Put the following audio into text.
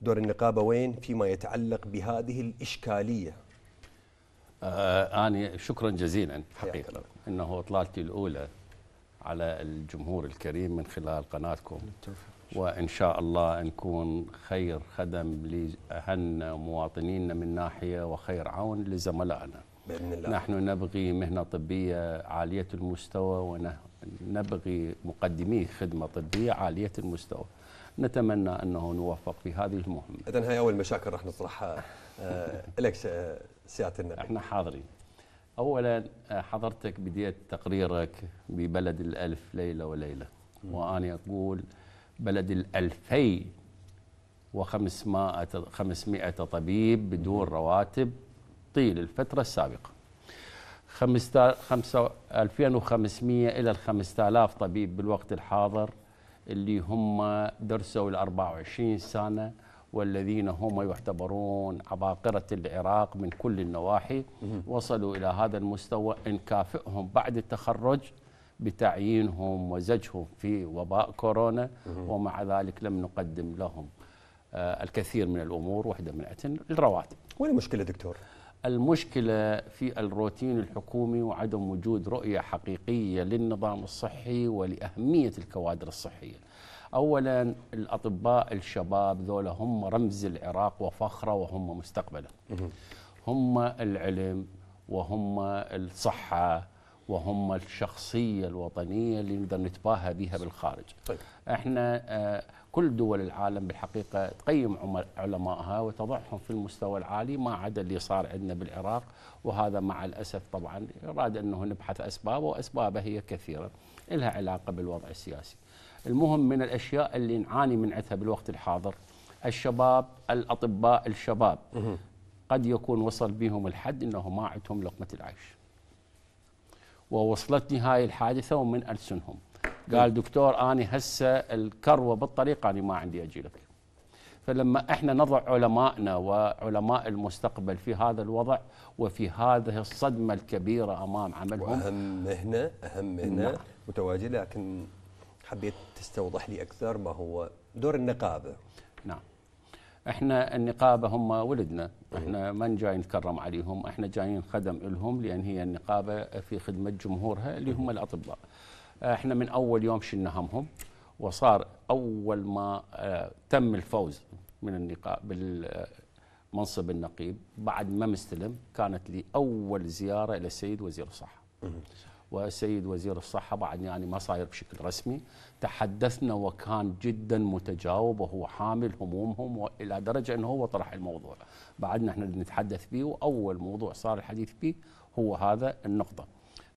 دور النقابة وين فيما يتعلق بهذه الإشكالية آه أنا شكرا جزيلا حقيقة أنه إطلالتي الأولى على الجمهور الكريم من خلال قناتكم وإن شاء الله نكون خير خدم لأهلنا ومواطنينا من ناحية وخير عون لزملائنا باذن الله نحن نبغي مهنه طبيه عاليه المستوى ونبغي مقدمي خدمه طبيه عاليه المستوى نتمنى انه نوفق في هذه المهمه. اذا هاي اول مشاكل راح نطرحها آه، لك آه، سياده النبي. احنا حاضرين. اولا آه، حضرتك بديت تقريرك ببلد الالف ليله وليله وانا اقول بلد الالفي و500 500 طبيب بدون رواتب طيل الفترة السابقة 2500 إلى 5000 طبيب بالوقت الحاضر اللي هم درسوا ال 24 سنة والذين هم يعتبرون عباقرة العراق من كل النواحي وصلوا إلى هذا المستوى نكافئهم بعد التخرج بتعيينهم وزجهم في وباء كورونا ومع ذلك لم نقدم لهم آه، الكثير من الأمور واحدة من الرواتب وين المشكلة دكتور؟ المشكله في الروتين الحكومي وعدم وجود رؤيه حقيقيه للنظام الصحي ولاهميه الكوادر الصحيه. اولا الاطباء الشباب ذولا هم رمز العراق وفخره وهم مستقبله. هم العلم وهم الصحه وهم الشخصية الوطنية اللي نقدر نتباهى بها بالخارج طيب. احنا آه، كل دول العالم بالحقيقة تقيم علمائها وتضعهم في المستوى العالي ما عدا اللي صار عندنا بالعراق وهذا مع الأسف طبعا يراد أنه نبحث أسبابه وأسبابه هي كثيرة لها علاقة بالوضع السياسي المهم من الأشياء اللي نعاني من عثها بالوقت الحاضر الشباب الأطباء الشباب قد يكون وصل بهم الحد أنه ما عندهم لقمة العيش ووصلتني هاي الحادثه ومن السنهم نعم. قال دكتور اني هسه الكروه بالطريقه انا ما عندي اجي لك فلما احنا نضع علمائنا وعلماء المستقبل في هذا الوضع وفي هذه الصدمه الكبيره امام عملهم واهم مهنه اهم مهنه نعم. متواجده لكن حبيت تستوضح لي اكثر ما هو دور النقابه نعم احنا النقابه هم ولدنا أيوه. احنا ما جايين نتكرم عليهم احنا جايين خدم لهم لان هي النقابه في خدمه جمهورها اللي هم أيوه. الاطباء احنا من اول يوم شلنا همهم وصار اول ما آه، تم الفوز من النقاب بالمنصب النقيب بعد ما مستلم كانت لي اول زياره الى السيد وزير الصحه والسيد وزير الصحة بعد يعني ما صاير بشكل رسمي تحدثنا وكان جدا متجاوب وهو حامل همومهم وإلى درجة أنه هو طرح الموضوع بعدنا احنا نتحدث به وأول موضوع صار الحديث به هو هذا النقطة